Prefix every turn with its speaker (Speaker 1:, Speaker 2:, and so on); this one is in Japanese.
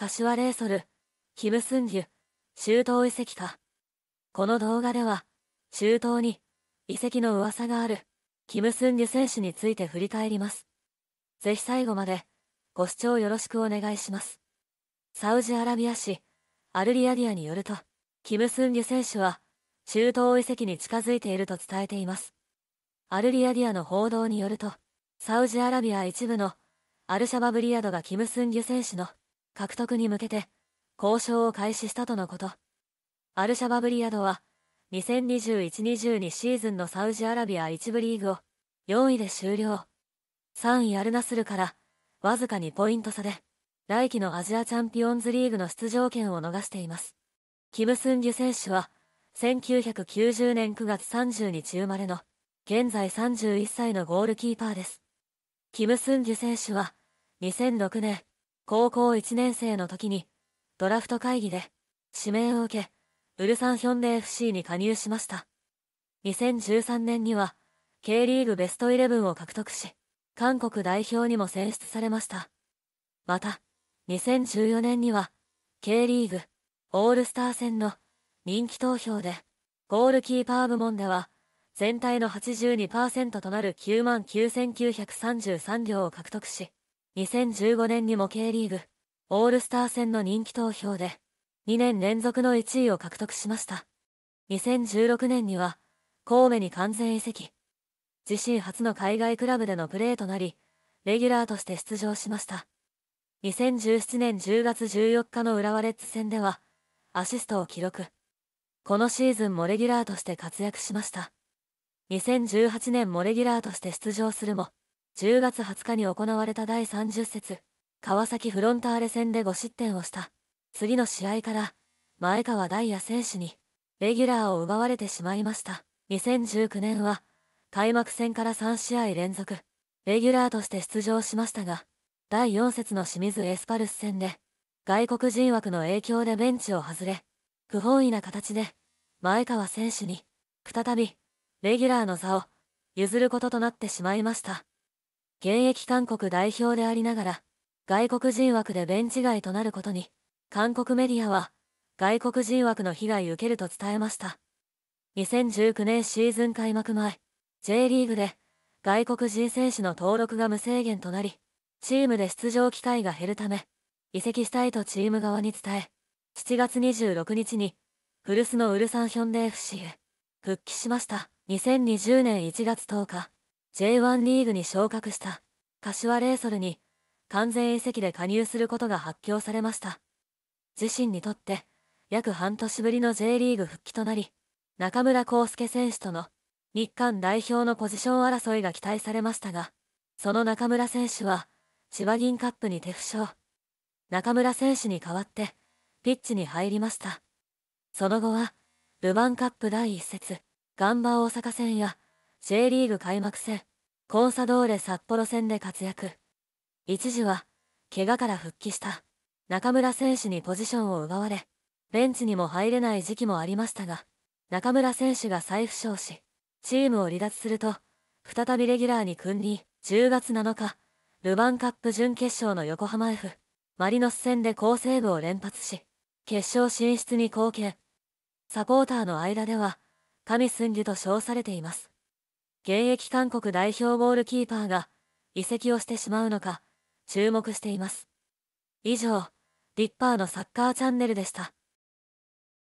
Speaker 1: 柏レーソル、キムスンギュ、周東遺跡か。この動画では、周東に遺跡の噂がある、キムスンギュ選手について振り返ります。ぜひ最後まで、ご視聴よろしくお願いします。サウジアラビア市、アルリアディアによると、キムスンギュ選手は、中東遺跡に近づいていると伝えています。アルリアディアの報道によると、サウジアラビア一部のアルシャバブリアドがキムスンギュ選手の獲得に向けて交渉を開始したとのこと。アルシャバブリヤドは2021-22シーズンのサウジアラビア1部リーグを4位で終了。3位アルナスルからわずか2ポイント差で来季のアジアチャンピオンズリーグの出場権を逃しています。キム・スンギュ選手は1990年9月30日生まれの現在31歳のゴールキーパーです。キム・スンギュ選手は2006年高校1年生の時に、ドラフト会議で、指名を受け、ウルサンヒョンデ FC に加入しました。2013年には、K リーグベストイレブンを獲得し、韓国代表にも選出されました。また、2014年には、K リーグ、オールスター戦の人気投票で、ゴールキーパー部門では、全体の82%となる99,933票を獲得し、2015年にも K リーグ、オールスター戦の人気投票で、2年連続の1位を獲得しました。2016年には、神戸に完全移籍。自身初の海外クラブでのプレーとなり、レギュラーとして出場しました。2017年10月14日の浦和レッズ戦では、アシストを記録。このシーズンもレギュラーとして活躍しました。2018年もレギュラーとして出場するも、10月20日に行われた第30節、川崎フロンターレ戦で5失点をした。次の試合から、前川大也選手に、レギュラーを奪われてしまいました。2019年は、開幕戦から3試合連続、レギュラーとして出場しましたが、第4節の清水エスパルス戦で、外国人枠の影響でベンチを外れ、不本意な形で、前川選手に、再び、レギュラーの座を、譲ることとなってしまいました。現役韓国代表でありながら、外国人枠でベンチ外となることに、韓国メディアは、外国人枠の被害受けると伝えました。2019年シーズン開幕前、J リーグで、外国人選手の登録が無制限となり、チームで出場機会が減るため、移籍したいとチーム側に伝え、7月26日に、古巣のウルサンヒョンデ FC へ、復帰しました。2020年1月10日、J1 リーグに昇格した柏レイソルに完全移籍で加入することが発表されました。自身にとって約半年ぶりの J リーグ復帰となり、中村航介選手との日韓代表のポジション争いが期待されましたが、その中村選手は千葉銀カップに手負傷。中村選手に代わってピッチに入りました。その後は、ルヴァンカップ第1節、ガンバ大阪戦や、J リーグ開幕戦、コンサドーレ札幌戦で活躍。一時は、怪我から復帰した中村選手にポジションを奪われ、ベンチにも入れない時期もありましたが、中村選手が再負傷し、チームを離脱すると、再びレギュラーに君臨、10月7日、ルヴァンカップ準決勝の横浜 F、マリノス戦で好セーブを連発し、決勝進出に貢献。サポーターの間では、神寸義と称されています。現役韓国代表ゴールキーパーが移籍をしてしまうのか注目しています。以上、リッパーのサッカーチャンネルでした。